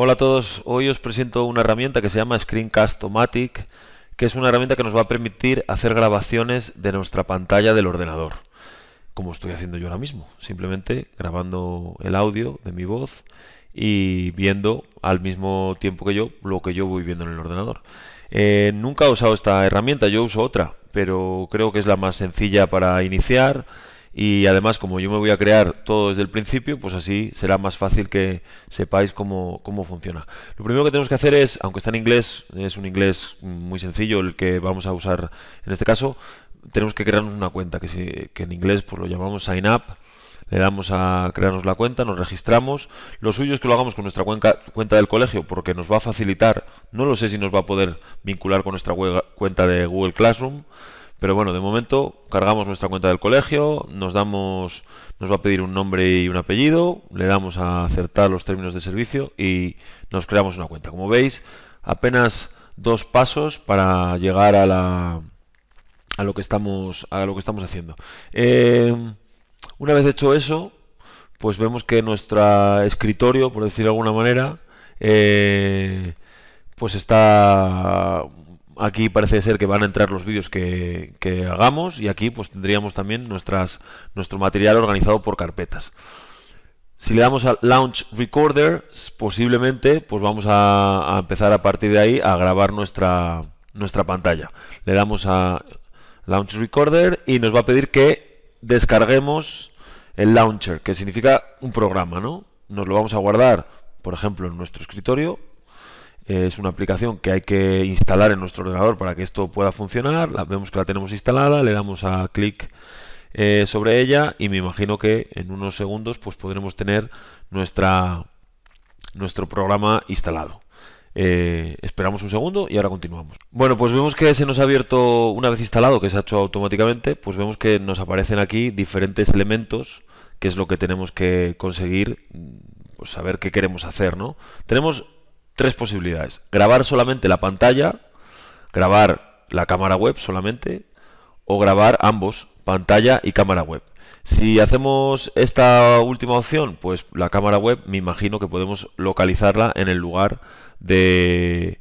Hola a todos, hoy os presento una herramienta que se llama Screencast-O-Matic, que es una herramienta que nos va a permitir hacer grabaciones de nuestra pantalla del ordenador, como estoy haciendo yo ahora mismo, simplemente grabando el audio de mi voz y viendo al mismo tiempo que yo lo que yo voy viendo en el ordenador. Eh, nunca he usado esta herramienta, yo uso otra, pero creo que es la más sencilla para iniciar y además como yo me voy a crear todo desde el principio, pues así será más fácil que sepáis cómo, funciona. Lo primero que tenemos que hacer es, aunque está en inglés, es un inglés muy sencillo el que vamos a usar en este caso, tenemos que crearnos una cuenta, que, en inglés pues lo llamamos sign up, le damos a crearnos la cuenta, nos registramos. Lo suyo es que lo hagamos con nuestra cuenta del colegio porque nos va a facilitar, no lo sé si nos va a poder vincular con nuestra cuenta de Google Classroom, pero bueno, de momento cargamos nuestra cuenta del colegio, nos damos, nos va a pedir un nombre y un apellido, le damos a acertar los términos de servicio y nos creamos una cuenta. Como veis, apenas dos pasos para llegar a la a lo que estamos a lo que estamos haciendo. Eh, una vez hecho eso, pues vemos que nuestro escritorio, por decirlo de alguna manera, eh, pues está aquí parece ser que van a entrar los vídeos que, hagamos y aquí pues tendríamos también nuestro material organizado por carpetas. Si le damos a Launch Recorder, posiblemente pues vamos a, empezar a partir de ahí a grabar nuestra, nuestra pantalla. Le damos a Launch Recorder y nos va a pedir que descarguemos el launcher, que significa un programa, ¿no? Nos lo vamos a guardar, por ejemplo, en nuestro escritorio eh, es una aplicación que hay que instalar en nuestro ordenador para que esto pueda funcionar. vemos que la tenemos instalada, le damos a clic eh, sobre ella y me imagino que en unos segundos pues podremos tener nuestra, nuestro programa instalado. Eh, esperamos un segundo y ahora continuamos. Bueno, pues vemos que se nos ha abierto, una vez instalado, que se ha hecho automáticamente, pues vemos que nos aparecen aquí diferentes elementos, que es lo que tenemos que conseguir, pues, saber qué queremos hacer, ¿no? Tenemos tres posibilidades. Grabar solamente la pantalla, grabar la cámara web solamente, o grabar ambos, pantalla y cámara web. Si hacemos esta última opción, pues la cámara web me imagino que podemos localizarla en el lugar de,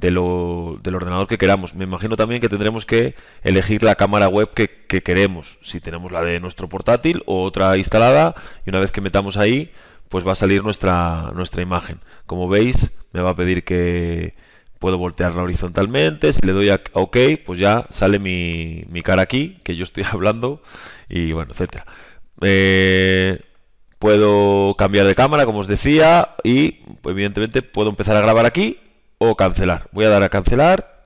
lo, del ordenador que queramos. Me imagino también que tendremos que elegir la cámara web que, que, queremos, si tenemos la de nuestro portátil o otra instalada, y una vez que metamos ahí, pues va a salir nuestra, nuestra imagen. Como veis, me va a pedir que puedo voltearla horizontalmente. Si le doy a OK, pues ya sale mi, cara aquí, que yo estoy hablando, y bueno, etcétera. Eh, puedo cambiar de cámara, como os decía, y evidentemente puedo empezar a grabar aquí o cancelar. Voy a dar a cancelar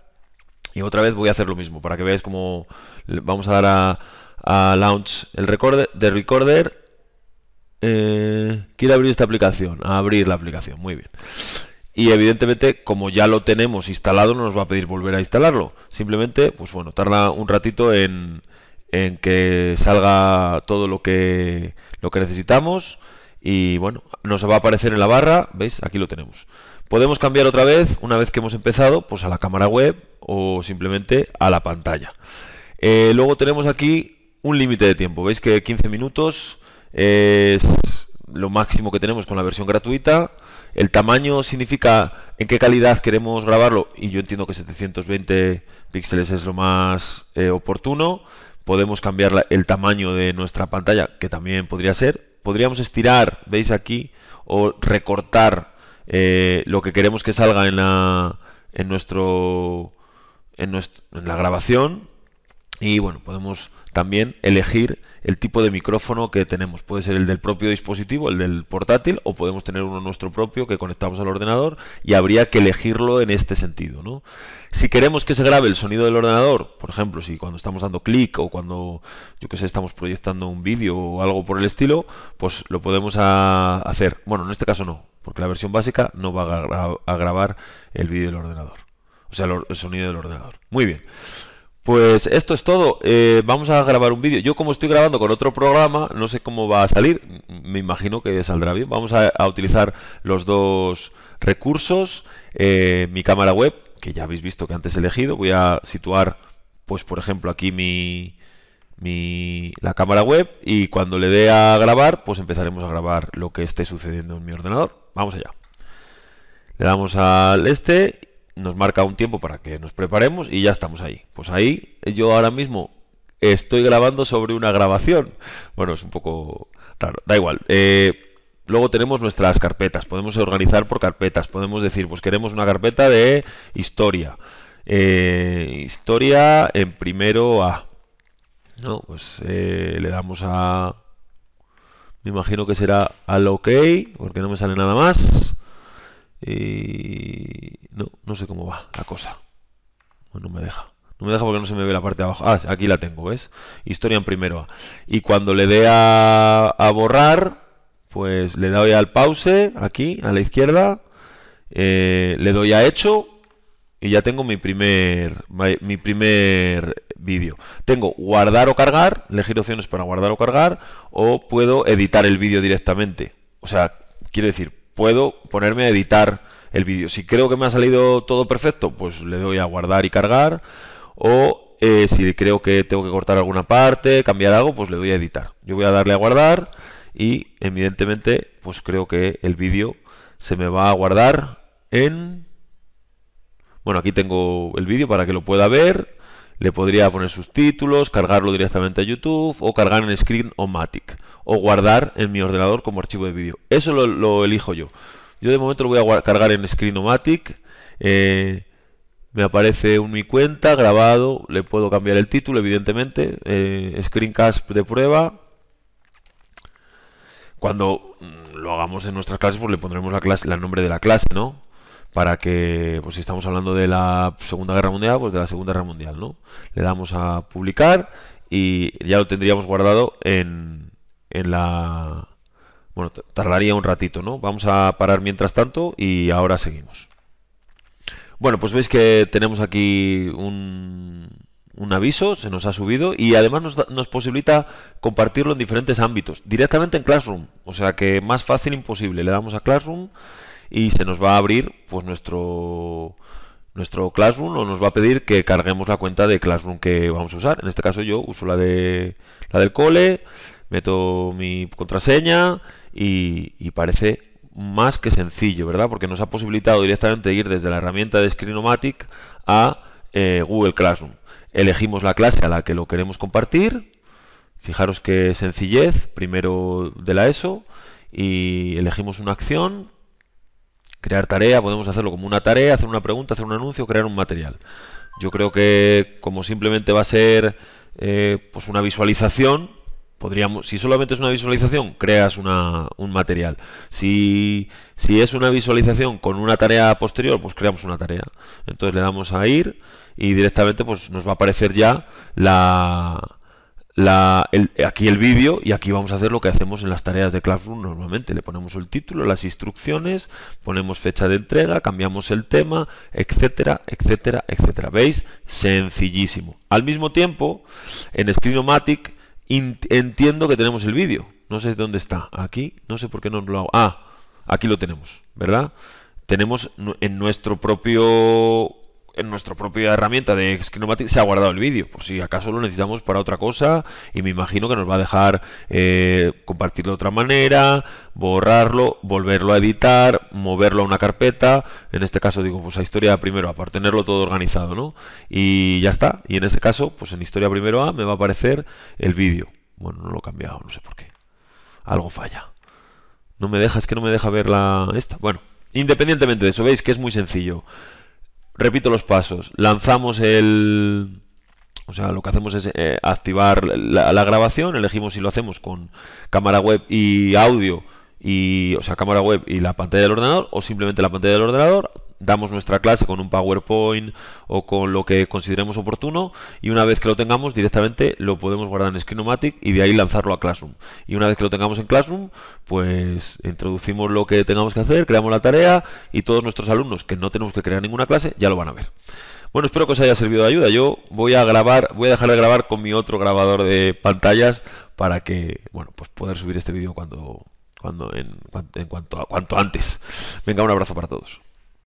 y otra vez voy a hacer lo mismo para que veáis cómo vamos a dar a, launch el de recorder eh, quiero abrir esta aplicación. Abrir la aplicación, muy bien. Y evidentemente, como ya lo tenemos instalado, no nos va a pedir volver a instalarlo. Simplemente, pues bueno, tarda un ratito en, en que salga todo lo que, lo que necesitamos. Y bueno, nos va a aparecer en la barra, ¿veis? Aquí lo tenemos. Podemos cambiar otra vez, una vez que hemos empezado, pues a la cámara web o simplemente a la pantalla. Eh, luego tenemos aquí un límite de tiempo, ¿veis que 15 minutos es lo máximo que tenemos con la versión gratuita. El tamaño significa en qué calidad queremos grabarlo y yo entiendo que 720 píxeles es lo más eh, oportuno. Podemos cambiar el tamaño de nuestra pantalla, que también podría ser. Podríamos estirar, veis aquí, o recortar eh, lo que queremos que salga en nuestro, en, en la grabación y bueno, podemos también elegir el tipo de micrófono que tenemos. Puede ser el del propio dispositivo, el del portátil, o podemos tener uno nuestro propio que conectamos al ordenador y habría que elegirlo en este sentido. ¿no? Si queremos que se grabe el sonido del ordenador, por ejemplo, si cuando estamos dando clic o cuando, yo que sé, estamos proyectando un vídeo o algo por el estilo, pues lo podemos hacer. Bueno, en este caso no, porque la versión básica no va a, grabar el vídeo del ordenador. O sea, el sonido del ordenador. Muy bien. Pues esto es todo. Eh, vamos a grabar un vídeo. Yo como estoy grabando con otro programa, no sé cómo va a salir. Me imagino que saldrá bien. Vamos a, utilizar los dos recursos. Eh, mi cámara web, que ya habéis visto que antes he elegido. Voy a situar, pues por ejemplo, aquí mi, mi, la cámara web. Y cuando le dé a grabar, pues empezaremos a grabar lo que esté sucediendo en mi ordenador. Vamos allá. Le damos al este nos marca un tiempo para que nos preparemos y ya estamos ahí. Pues ahí yo ahora mismo estoy grabando sobre una grabación. Bueno, es un poco raro, da igual. Eh, luego tenemos nuestras carpetas, podemos organizar por carpetas, podemos decir, pues queremos una carpeta de historia. Eh, historia en primero A. No, pues eh, le damos a... Me imagino que será al OK, porque no me sale nada más. Eh, no, no sé cómo va la cosa. No me deja. No me deja porque no se me ve la parte de abajo. Ah, aquí la tengo, ¿ves? Historia en primero Y cuando le dé a, borrar, pues le doy al pause, aquí, a la izquierda. Eh, le doy a hecho y ya tengo mi primer mi primer vídeo. Tengo guardar o cargar, elegir opciones para guardar o cargar, o puedo editar el vídeo directamente. O sea, quiero decir, puedo ponerme a editar el vídeo. Si creo que me ha salido todo perfecto, pues le doy a guardar y cargar. O eh, si creo que tengo que cortar alguna parte, cambiar algo, pues le doy a editar. Yo voy a darle a guardar y evidentemente pues creo que el vídeo se me va a guardar en... Bueno, aquí tengo el vídeo para que lo pueda ver. Le podría poner sus títulos, cargarlo directamente a YouTube o cargar en Screen o Matic o guardar en mi ordenador como archivo de vídeo. Eso lo, elijo yo. Yo de momento lo voy a cargar en Screen o Matic. Eh, me aparece un, mi cuenta grabado, le puedo cambiar el título, evidentemente, eh, screencast de prueba. Cuando mm, lo hagamos en nuestras clases, pues le pondremos la clase, el nombre de la clase, ¿no? para que, pues si estamos hablando de la Segunda Guerra Mundial, pues de la Segunda Guerra Mundial, ¿no? Le damos a publicar y ya lo tendríamos guardado en, en la... Bueno, tardaría un ratito, ¿no? Vamos a parar mientras tanto y ahora seguimos. Bueno, pues veis que tenemos aquí un, un aviso, se nos ha subido y además nos, nos, posibilita compartirlo en diferentes ámbitos, directamente en Classroom, o sea que más fácil imposible. Le damos a Classroom y se nos va a abrir pues nuestro nuestro Classroom o nos va a pedir que carguemos la cuenta de Classroom que vamos a usar. En este caso yo uso la de la del cole, meto mi contraseña y, parece más que sencillo, ¿verdad? Porque nos ha posibilitado directamente ir desde la herramienta de Screenomatic a eh, Google Classroom. Elegimos la clase a la que lo queremos compartir. Fijaros qué sencillez, primero de la ESO, y elegimos una acción crear tarea, podemos hacerlo como una tarea, hacer una pregunta, hacer un anuncio, crear un material. Yo creo que como simplemente va a ser eh, pues una visualización, podríamos, si solamente es una visualización, creas una, un material. Si, si es una visualización con una tarea posterior, pues creamos una tarea. Entonces le damos a ir y directamente pues nos va a aparecer ya la, el, aquí el vídeo y aquí vamos a hacer lo que hacemos en las tareas de Classroom normalmente. Le ponemos el título, las instrucciones, ponemos fecha de entrega, cambiamos el tema, etcétera, etcétera, etcétera. ¿Veis? Sencillísimo. Al mismo tiempo, en Screenomatic entiendo que tenemos el vídeo. No sé dónde está. Aquí, no sé por qué no lo hago. Ah, aquí lo tenemos, ¿verdad? Tenemos en nuestro propio en nuestra propia herramienta de Screenomatic se ha guardado el vídeo, por si acaso lo necesitamos para otra cosa y me imagino que nos va a dejar eh, compartirlo de otra manera, borrarlo, volverlo a editar, moverlo a una carpeta, en este caso digo pues a historia primero A para tenerlo todo organizado, ¿no? Y ya está, y en ese caso pues en historia primero A me va a aparecer el vídeo. Bueno, no lo he cambiado, no sé por qué. Algo falla. No me deja, es que no me deja ver la esta. Bueno, independientemente de eso, veis que es muy sencillo repito los pasos. Lanzamos el... O sea, lo que hacemos es eh, activar la, la, grabación, elegimos si lo hacemos con cámara web y audio, y, o sea, cámara web y la pantalla del ordenador, o simplemente la pantalla del ordenador, damos nuestra clase con un PowerPoint o con lo que consideremos oportuno y una vez que lo tengamos directamente lo podemos guardar en Screenomatic y de ahí lanzarlo a Classroom. Y una vez que lo tengamos en Classroom, pues introducimos lo que tengamos que hacer, creamos la tarea y todos nuestros alumnos que no tenemos que crear ninguna clase ya lo van a ver. Bueno, espero que os haya servido de ayuda. Yo voy a grabar, voy a dejar de grabar con mi otro grabador de pantallas para que, bueno, pues poder subir este vídeo cuando cuando en, en cuanto a, cuanto antes. Venga, un abrazo para todos.